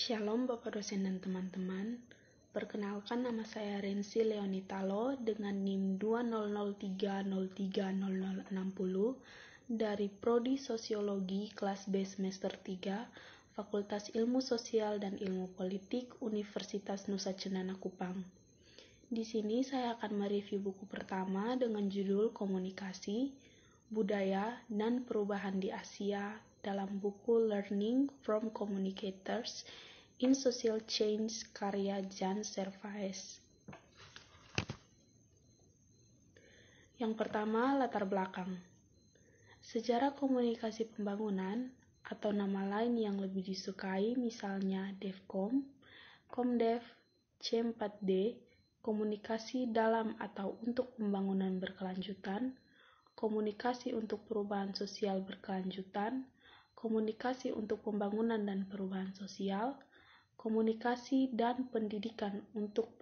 Shalom Bapak dosen dan teman-teman. Perkenalkan nama saya Rensi Leonitalo dengan NIM 2003030060 dari Prodi Sosiologi kelas B semester 3, Fakultas Ilmu Sosial dan Ilmu Politik Universitas Nusa Cenana Kupang. Di sini saya akan mereview buku pertama dengan judul Komunikasi, Budaya, dan Perubahan di Asia dalam buku Learning from Communicators in Social Change karya Jan Servaes. Yang pertama, latar belakang. Sejarah komunikasi pembangunan atau nama lain yang lebih disukai misalnya DEVCOM, COMDEV, C4D, komunikasi dalam atau untuk pembangunan berkelanjutan, komunikasi untuk perubahan sosial berkelanjutan, komunikasi untuk pembangunan dan perubahan sosial, komunikasi, dan pendidikan untuk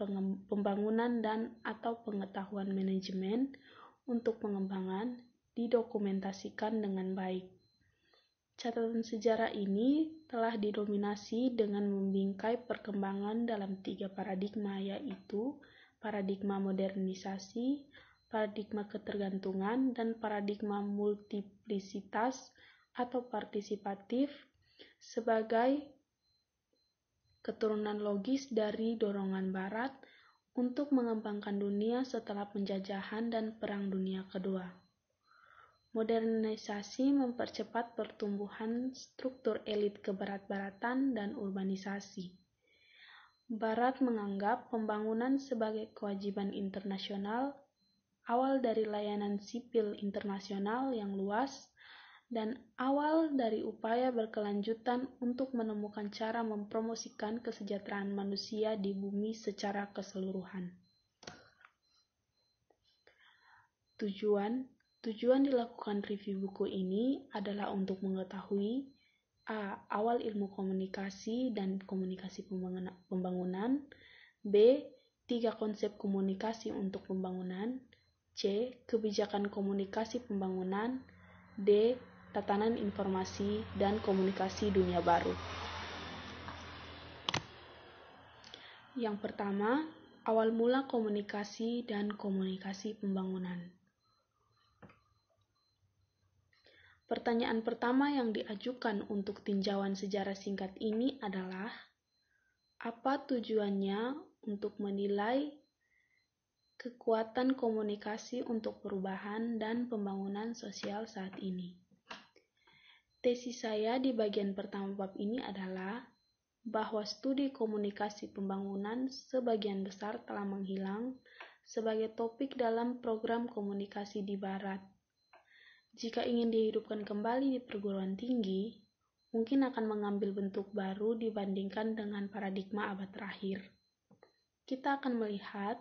pembangunan dan atau pengetahuan manajemen untuk pengembangan didokumentasikan dengan baik. Catatan sejarah ini telah didominasi dengan membingkai perkembangan dalam tiga paradigma yaitu paradigma modernisasi, paradigma ketergantungan, dan paradigma multiplisitas atau partisipatif sebagai keturunan logis dari dorongan Barat untuk mengembangkan dunia setelah penjajahan dan Perang Dunia Kedua. Modernisasi mempercepat pertumbuhan struktur elit kebarat-baratan dan urbanisasi. Barat menganggap pembangunan sebagai kewajiban internasional, awal dari layanan sipil internasional yang luas, dan awal dari upaya berkelanjutan untuk menemukan cara mempromosikan kesejahteraan manusia di bumi secara keseluruhan. Tujuan Tujuan dilakukan review buku ini adalah untuk mengetahui A. Awal ilmu komunikasi dan komunikasi pembangunan B. Tiga konsep komunikasi untuk pembangunan C. Kebijakan komunikasi pembangunan D tatanan informasi dan komunikasi dunia baru. Yang pertama, awal mula komunikasi dan komunikasi pembangunan. Pertanyaan pertama yang diajukan untuk tinjauan sejarah singkat ini adalah apa tujuannya untuk menilai kekuatan komunikasi untuk perubahan dan pembangunan sosial saat ini. Tesis saya di bagian pertama bab ini adalah bahwa studi komunikasi pembangunan sebagian besar telah menghilang sebagai topik dalam program komunikasi di Barat. Jika ingin dihidupkan kembali di perguruan tinggi, mungkin akan mengambil bentuk baru dibandingkan dengan paradigma abad terakhir. Kita akan melihat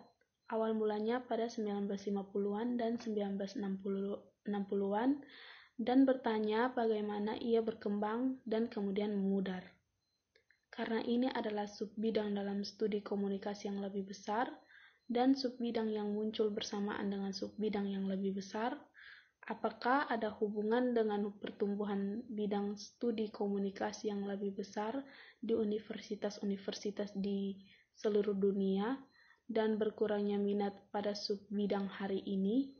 awal mulanya pada 1950-an dan 1960-an dan bertanya bagaimana ia berkembang dan kemudian memudar. Karena ini adalah sub bidang dalam studi komunikasi yang lebih besar dan sub bidang yang muncul bersamaan dengan sub bidang yang lebih besar, apakah ada hubungan dengan pertumbuhan bidang studi komunikasi yang lebih besar di universitas-universitas di seluruh dunia dan berkurangnya minat pada sub bidang hari ini?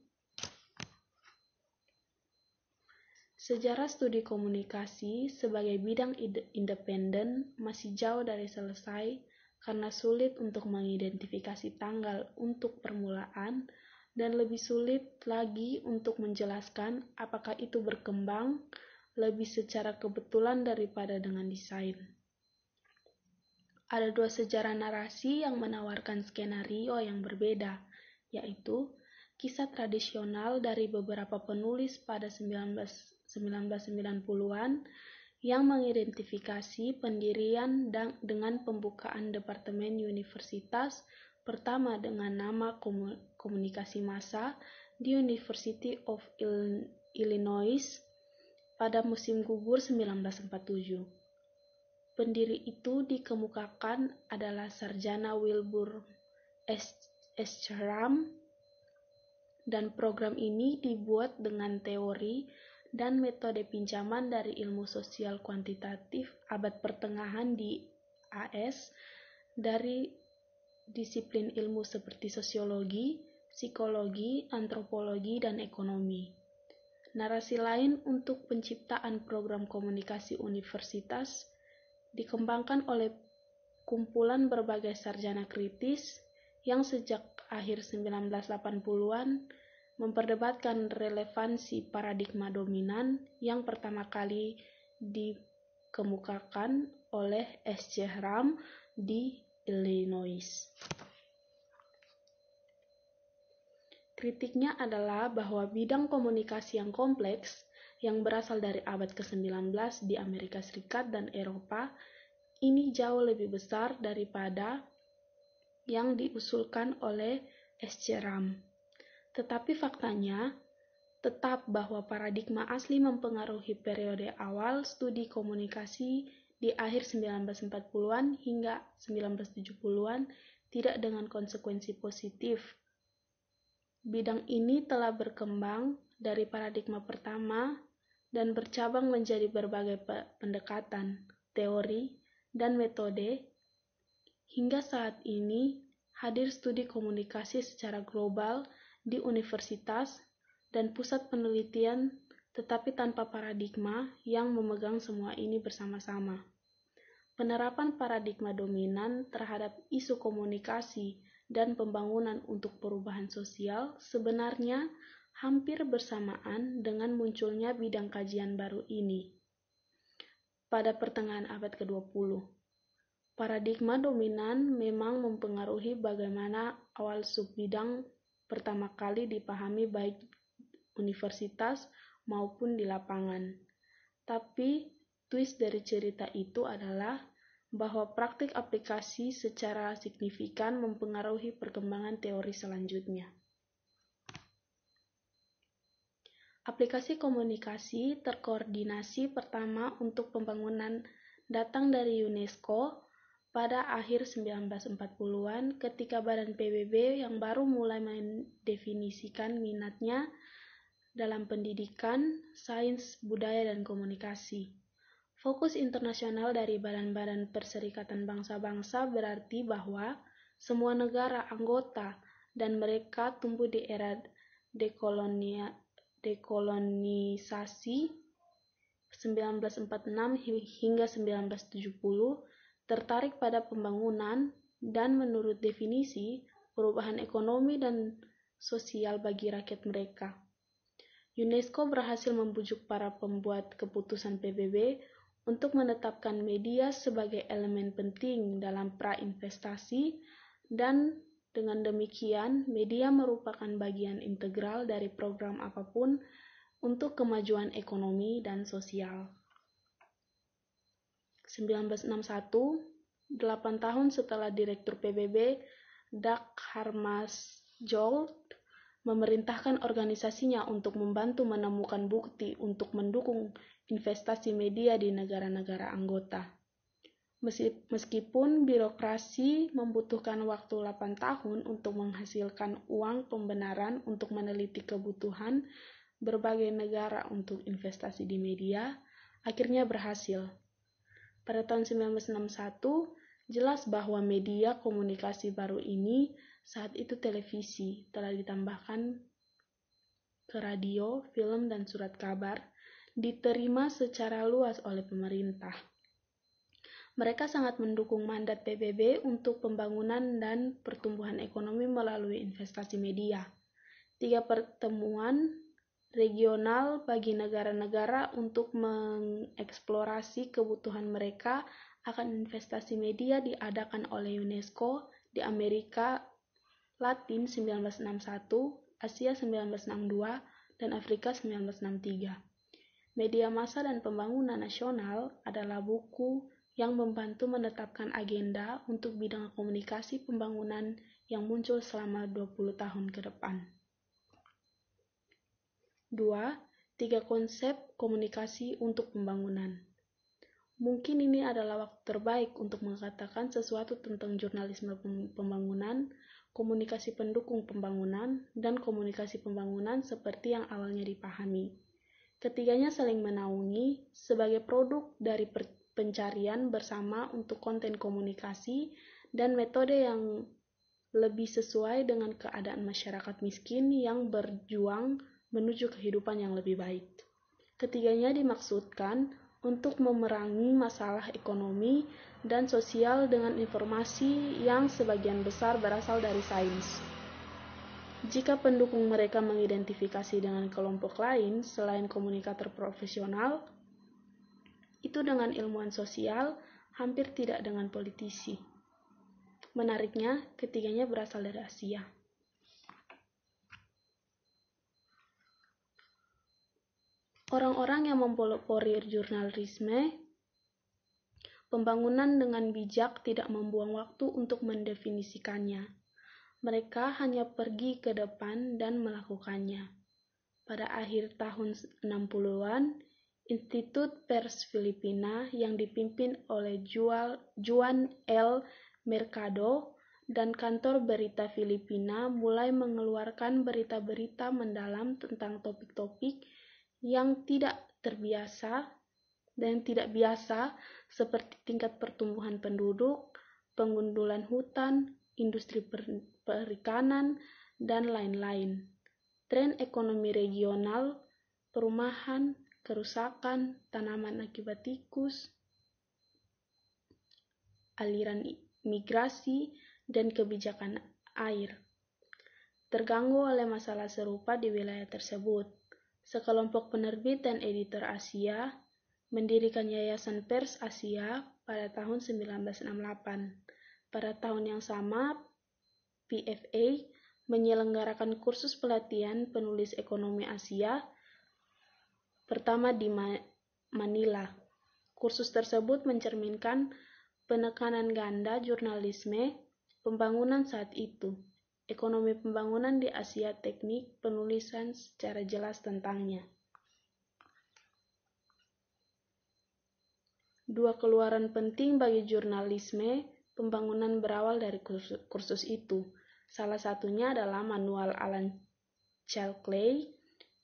Sejarah studi komunikasi sebagai bidang independen masih jauh dari selesai karena sulit untuk mengidentifikasi tanggal untuk permulaan dan lebih sulit lagi untuk menjelaskan apakah itu berkembang lebih secara kebetulan daripada dengan desain. Ada dua sejarah narasi yang menawarkan skenario yang berbeda, yaitu kisah tradisional dari beberapa penulis pada 19 1990-an yang mengidentifikasi pendirian dengan pembukaan Departemen Universitas pertama dengan nama Komunikasi Massa di University of Illinois pada musim gugur 1947. Pendiri itu dikemukakan adalah sarjana Wilbur S. Eschram dan program ini dibuat dengan teori dan metode pinjaman dari ilmu sosial kuantitatif abad pertengahan di AS dari disiplin ilmu seperti sosiologi, psikologi, antropologi, dan ekonomi. Narasi lain untuk penciptaan program komunikasi universitas dikembangkan oleh kumpulan berbagai sarjana kritis yang sejak akhir 1980-an memperdebatkan relevansi paradigma dominan yang pertama kali dikemukakan oleh S.C. Ram di Illinois. Kritiknya adalah bahwa bidang komunikasi yang kompleks yang berasal dari abad ke-19 di Amerika Serikat dan Eropa ini jauh lebih besar daripada yang diusulkan oleh S.C. Ram. Tetapi faktanya, tetap bahwa paradigma asli mempengaruhi periode awal studi komunikasi di akhir 1940-an hingga 1970-an tidak dengan konsekuensi positif. Bidang ini telah berkembang dari paradigma pertama dan bercabang menjadi berbagai pendekatan, teori, dan metode. Hingga saat ini, hadir studi komunikasi secara global di universitas dan pusat penelitian, tetapi tanpa paradigma yang memegang semua ini bersama-sama. Penerapan paradigma dominan terhadap isu komunikasi dan pembangunan untuk perubahan sosial sebenarnya hampir bersamaan dengan munculnya bidang kajian baru ini. Pada pertengahan abad ke-20, paradigma dominan memang mempengaruhi bagaimana awal subbidang pertama kali dipahami baik universitas maupun di lapangan. Tapi, twist dari cerita itu adalah bahwa praktik aplikasi secara signifikan mempengaruhi perkembangan teori selanjutnya. Aplikasi komunikasi terkoordinasi pertama untuk pembangunan datang dari UNESCO pada akhir 1940-an ketika Badan PBB yang baru mulai mendefinisikan minatnya dalam pendidikan, sains, budaya, dan komunikasi. Fokus internasional dari badan-badan perserikatan bangsa-bangsa berarti bahwa semua negara anggota dan mereka tumbuh di era dekolonia, dekolonisasi 1946 hingga 1970 tertarik pada pembangunan, dan menurut definisi, perubahan ekonomi dan sosial bagi rakyat mereka. UNESCO berhasil membujuk para pembuat keputusan PBB untuk menetapkan media sebagai elemen penting dalam pra-investasi dan dengan demikian media merupakan bagian integral dari program apapun untuk kemajuan ekonomi dan sosial. 1961, 8 tahun setelah Direktur PBB Dag Harmas Jolt memerintahkan organisasinya untuk membantu menemukan bukti untuk mendukung investasi media di negara-negara anggota. Meskipun birokrasi membutuhkan waktu 8 tahun untuk menghasilkan uang pembenaran untuk meneliti kebutuhan berbagai negara untuk investasi di media, akhirnya berhasil pada tahun 1961, jelas bahwa media komunikasi baru ini saat itu televisi telah ditambahkan ke radio, film, dan surat kabar diterima secara luas oleh pemerintah. Mereka sangat mendukung mandat PBB untuk pembangunan dan pertumbuhan ekonomi melalui investasi media. Tiga pertemuan regional bagi negara-negara untuk mengeksplorasi kebutuhan mereka akan investasi media diadakan oleh UNESCO di Amerika Latin 1961, Asia 1962, dan Afrika 1963. Media massa dan pembangunan nasional adalah buku yang membantu menetapkan agenda untuk bidang komunikasi pembangunan yang muncul selama 20 tahun ke depan. 2. Tiga konsep komunikasi untuk pembangunan. Mungkin ini adalah waktu terbaik untuk mengatakan sesuatu tentang jurnalisme pembangunan, komunikasi pendukung pembangunan, dan komunikasi pembangunan seperti yang awalnya dipahami. Ketiganya saling menaungi sebagai produk dari pencarian bersama untuk konten komunikasi dan metode yang lebih sesuai dengan keadaan masyarakat miskin yang berjuang menuju kehidupan yang lebih baik. Ketiganya dimaksudkan untuk memerangi masalah ekonomi dan sosial dengan informasi yang sebagian besar berasal dari sains. Jika pendukung mereka mengidentifikasi dengan kelompok lain selain komunikator profesional, itu dengan ilmuwan sosial, hampir tidak dengan politisi. Menariknya, ketiganya berasal dari Asia. Orang-orang yang mempelopori jurnalisme, pembangunan dengan bijak tidak membuang waktu untuk mendefinisikannya. Mereka hanya pergi ke depan dan melakukannya. Pada akhir tahun 60-an, Institut Pers Filipina yang dipimpin oleh Juan L. Mercado dan kantor berita Filipina mulai mengeluarkan berita-berita mendalam tentang topik-topik yang tidak terbiasa dan tidak biasa seperti tingkat pertumbuhan penduduk, pengundulan hutan, industri perikanan, dan lain-lain. Tren ekonomi regional, perumahan, kerusakan, tanaman akibat tikus, aliran migrasi, dan kebijakan air. Terganggu oleh masalah serupa di wilayah tersebut sekelompok penerbit dan editor Asia, mendirikan Yayasan Pers Asia pada tahun 1968. Pada tahun yang sama, PFA menyelenggarakan kursus pelatihan penulis ekonomi Asia pertama di Manila. Kursus tersebut mencerminkan penekanan ganda jurnalisme pembangunan saat itu ekonomi pembangunan di Asia teknik penulisan secara jelas tentangnya. Dua keluaran penting bagi jurnalisme pembangunan berawal dari kursus, itu. Salah satunya adalah manual Alan Chilclay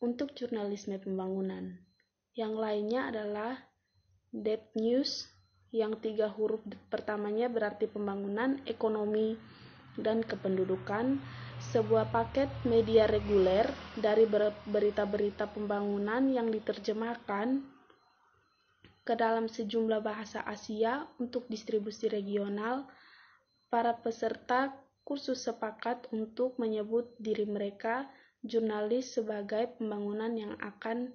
untuk jurnalisme pembangunan. Yang lainnya adalah Depth News yang tiga huruf pertamanya berarti pembangunan ekonomi dan kependudukan, sebuah paket media reguler dari berita-berita pembangunan yang diterjemahkan ke dalam sejumlah bahasa Asia untuk distribusi regional, para peserta kursus sepakat untuk menyebut diri mereka jurnalis sebagai pembangunan yang akan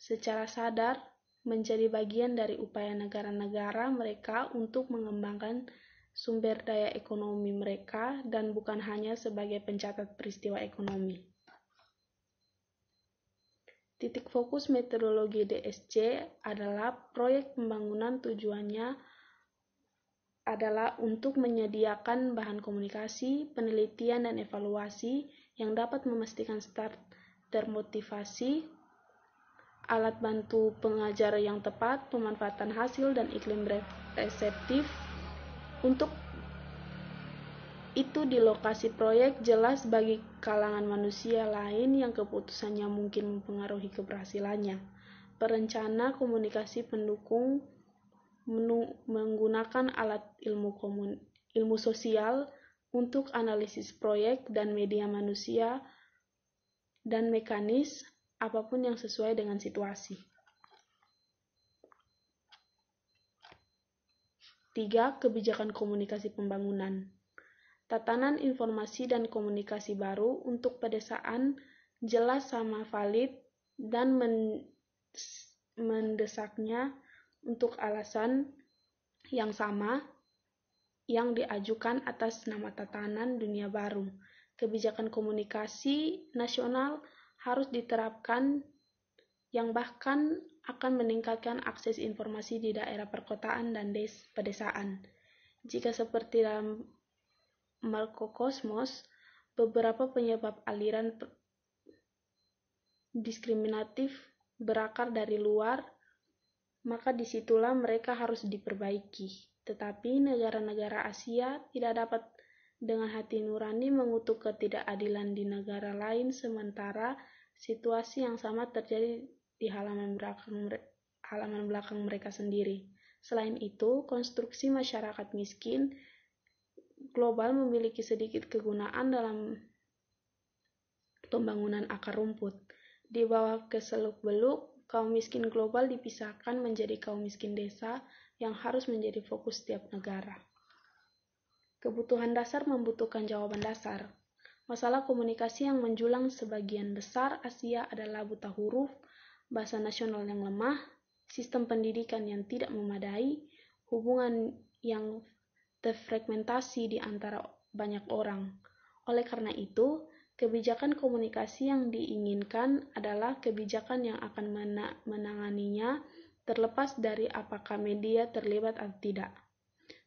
secara sadar menjadi bagian dari upaya negara-negara mereka untuk mengembangkan sumber daya ekonomi mereka dan bukan hanya sebagai pencatat peristiwa ekonomi. Titik fokus metodologi DSC adalah proyek pembangunan tujuannya adalah untuk menyediakan bahan komunikasi, penelitian, dan evaluasi yang dapat memastikan start termotivasi, alat bantu pengajar yang tepat, pemanfaatan hasil, dan iklim reseptif untuk itu di lokasi proyek jelas bagi kalangan manusia lain yang keputusannya mungkin mempengaruhi keberhasilannya. Perencana komunikasi pendukung menggunakan alat ilmu komun ilmu sosial untuk analisis proyek dan media manusia dan mekanis apapun yang sesuai dengan situasi. 3. Kebijakan komunikasi pembangunan. Tatanan informasi dan komunikasi baru untuk pedesaan jelas sama valid dan mendesaknya untuk alasan yang sama yang diajukan atas nama tatanan dunia baru. Kebijakan komunikasi nasional harus diterapkan yang bahkan akan meningkatkan akses informasi di daerah perkotaan dan des pedesaan. Jika seperti dalam Markokosmos, beberapa penyebab aliran diskriminatif berakar dari luar, maka disitulah mereka harus diperbaiki. Tetapi negara-negara Asia tidak dapat dengan hati nurani mengutuk ketidakadilan di negara lain sementara situasi yang sama terjadi di halaman belakang halaman belakang mereka sendiri. Selain itu, konstruksi masyarakat miskin global memiliki sedikit kegunaan dalam pembangunan akar rumput. Di bawah keseluk-beluk, kaum miskin global dipisahkan menjadi kaum miskin desa yang harus menjadi fokus setiap negara. Kebutuhan dasar membutuhkan jawaban dasar. Masalah komunikasi yang menjulang sebagian besar Asia adalah buta huruf, bahasa nasional yang lemah, sistem pendidikan yang tidak memadai, hubungan yang terfragmentasi di antara banyak orang. Oleh karena itu, kebijakan komunikasi yang diinginkan adalah kebijakan yang akan menanganinya terlepas dari apakah media terlibat atau tidak.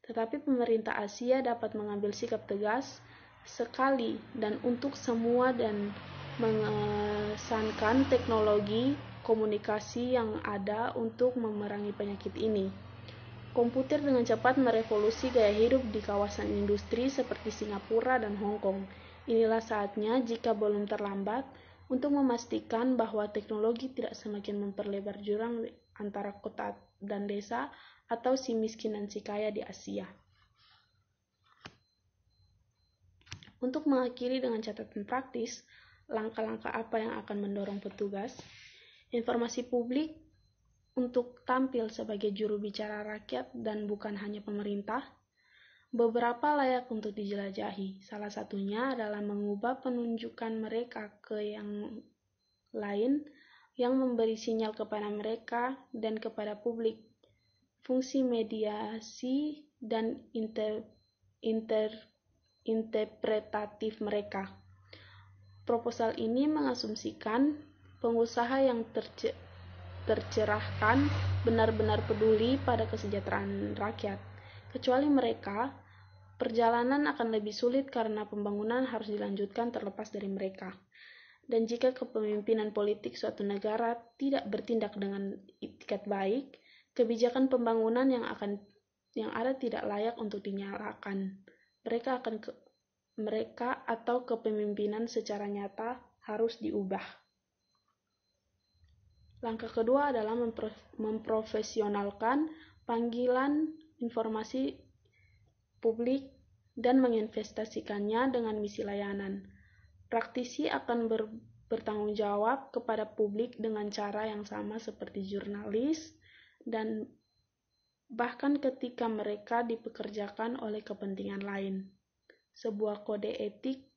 Tetapi pemerintah Asia dapat mengambil sikap tegas sekali dan untuk semua dan mengesankan teknologi komunikasi yang ada untuk memerangi penyakit ini. Komputer dengan cepat merevolusi gaya hidup di kawasan industri seperti Singapura dan Hong Kong. Inilah saatnya jika belum terlambat untuk memastikan bahwa teknologi tidak semakin memperlebar jurang antara kota dan desa atau si miskin dan si kaya di Asia. Untuk mengakhiri dengan catatan praktis, langkah-langkah apa yang akan mendorong petugas informasi publik untuk tampil sebagai juru bicara rakyat dan bukan hanya pemerintah? Beberapa layak untuk dijelajahi. Salah satunya adalah mengubah penunjukan mereka ke yang lain yang memberi sinyal kepada mereka dan kepada publik. Fungsi mediasi dan inter, inter, interpretatif mereka. Proposal ini mengasumsikan pengusaha yang terce tercerahkan benar-benar peduli pada kesejahteraan rakyat. Kecuali mereka, perjalanan akan lebih sulit karena pembangunan harus dilanjutkan terlepas dari mereka. Dan jika kepemimpinan politik suatu negara tidak bertindak dengan itikat baik, kebijakan pembangunan yang akan yang ada tidak layak untuk dinyalakan. Mereka akan ke, mereka atau kepemimpinan secara nyata harus diubah. Langkah kedua adalah memprofesionalkan panggilan informasi publik dan menginvestasikannya dengan misi layanan. Praktisi akan ber, bertanggung jawab kepada publik dengan cara yang sama seperti jurnalis dan bahkan ketika mereka dipekerjakan oleh kepentingan lain. Sebuah kode etik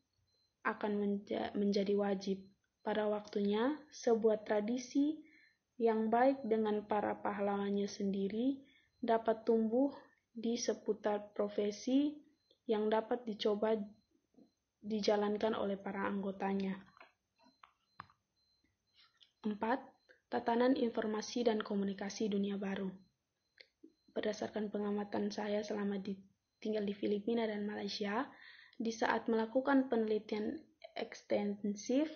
akan menja menjadi wajib. Pada waktunya, sebuah tradisi yang baik dengan para pahlawannya sendiri dapat tumbuh di seputar profesi yang dapat dicoba dijalankan oleh para anggotanya. 4. Tatanan informasi dan komunikasi dunia baru. Berdasarkan pengamatan saya selama tinggal di Filipina dan Malaysia, di saat melakukan penelitian ekstensif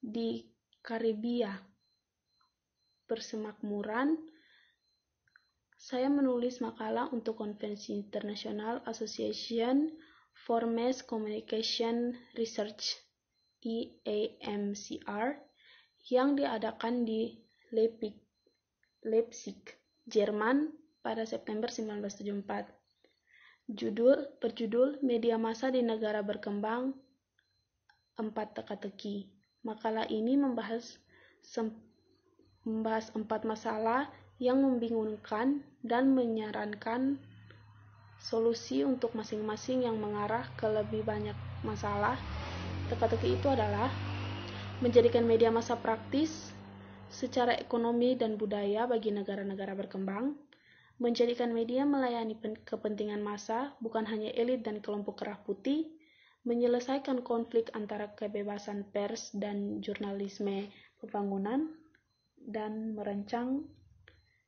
di Karibia persemakmuran, saya menulis makalah untuk konvensi internasional Association for Mass Communication Research (IAMCR) e yang diadakan di Leipzig, Leipzig, Jerman pada September 1974. Judul berjudul Media Massa di Negara Berkembang Empat Teka-teki. Makalah ini membahas membahas empat masalah yang membingungkan dan menyarankan solusi untuk masing-masing yang mengarah ke lebih banyak masalah. Teka-teki itu adalah menjadikan media massa praktis secara ekonomi dan budaya bagi negara-negara berkembang, menjadikan media melayani kepentingan massa bukan hanya elit dan kelompok kerah putih, menyelesaikan konflik antara kebebasan pers dan jurnalisme pembangunan, dan merancang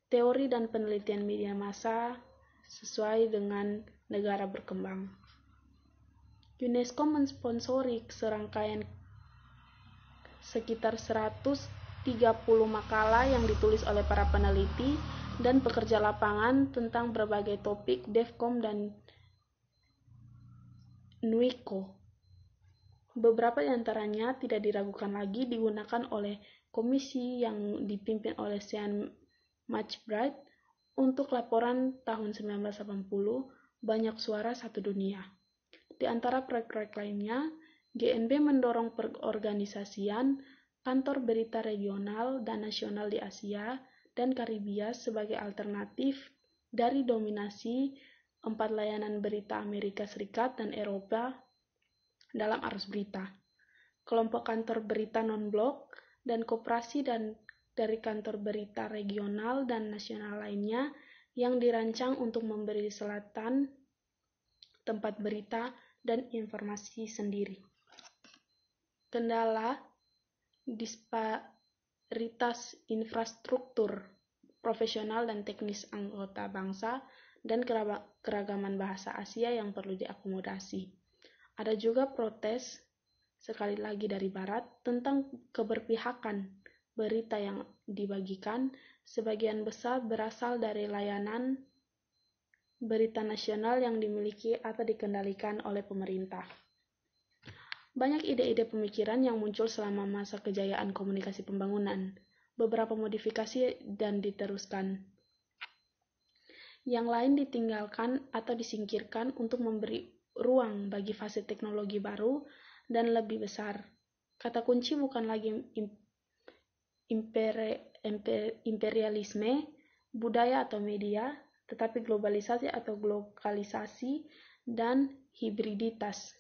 teori dan penelitian media massa sesuai dengan negara berkembang. UNESCO mensponsori serangkaian sekitar 130 makalah yang ditulis oleh para peneliti dan pekerja lapangan tentang berbagai topik DEFCOM dan NUICO. Beberapa di antaranya tidak diragukan lagi digunakan oleh komisi yang dipimpin oleh Sean Matchbright untuk laporan tahun 1980 Banyak Suara Satu Dunia. Di antara proyek-proyek lainnya, GNB mendorong perorganisasian kantor berita regional dan nasional di Asia dan Karibia sebagai alternatif dari dominasi empat layanan berita Amerika Serikat dan Eropa dalam arus berita. Kelompok kantor berita non-blok dan koperasi dan dari kantor berita regional dan nasional lainnya yang dirancang untuk memberi selatan tempat berita dan informasi sendiri. Kendala disparitas infrastruktur profesional dan teknis anggota bangsa dan keragaman bahasa Asia yang perlu diakomodasi. Ada juga protes sekali lagi dari Barat tentang keberpihakan. Berita yang dibagikan sebagian besar berasal dari layanan berita nasional yang dimiliki atau dikendalikan oleh pemerintah. Banyak ide-ide pemikiran yang muncul selama masa kejayaan komunikasi pembangunan, beberapa modifikasi dan diteruskan. Yang lain ditinggalkan atau disingkirkan untuk memberi ruang bagi fase teknologi baru dan lebih besar. Kata kunci bukan lagi imperialisme, budaya atau media, tetapi globalisasi atau globalisasi dan hibriditas.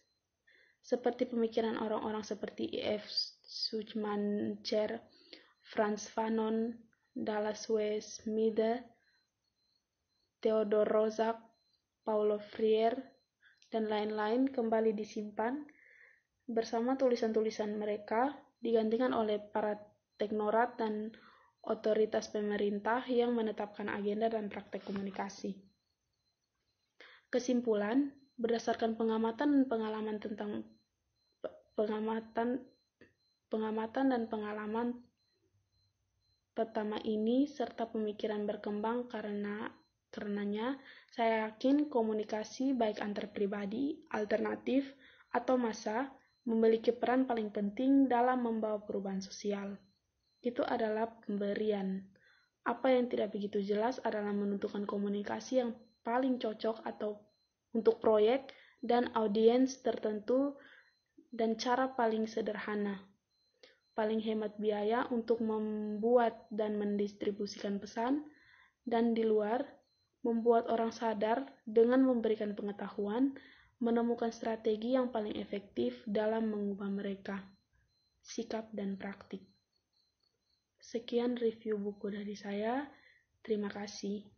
Seperti pemikiran orang-orang seperti E.F. Suchmancher, Franz Fanon, Dallas W. Smith, Theodor Rozak, Paulo Freire, dan lain-lain kembali disimpan bersama tulisan-tulisan mereka digantikan oleh para teknorat dan otoritas pemerintah yang menetapkan agenda dan praktek komunikasi. Kesimpulan, berdasarkan pengamatan dan pengalaman tentang pengamatan pengamatan dan pengalaman pertama ini serta pemikiran berkembang karena karenanya saya yakin komunikasi baik antar pribadi, alternatif, atau massa memiliki peran paling penting dalam membawa perubahan sosial. Itu adalah pemberian. Apa yang tidak begitu jelas adalah menentukan komunikasi yang paling cocok atau untuk proyek dan audiens tertentu dan cara paling sederhana. Paling hemat biaya untuk membuat dan mendistribusikan pesan dan di luar membuat orang sadar dengan memberikan pengetahuan menemukan strategi yang paling efektif dalam mengubah mereka, sikap, dan praktik. Sekian review buku dari saya. Terima kasih.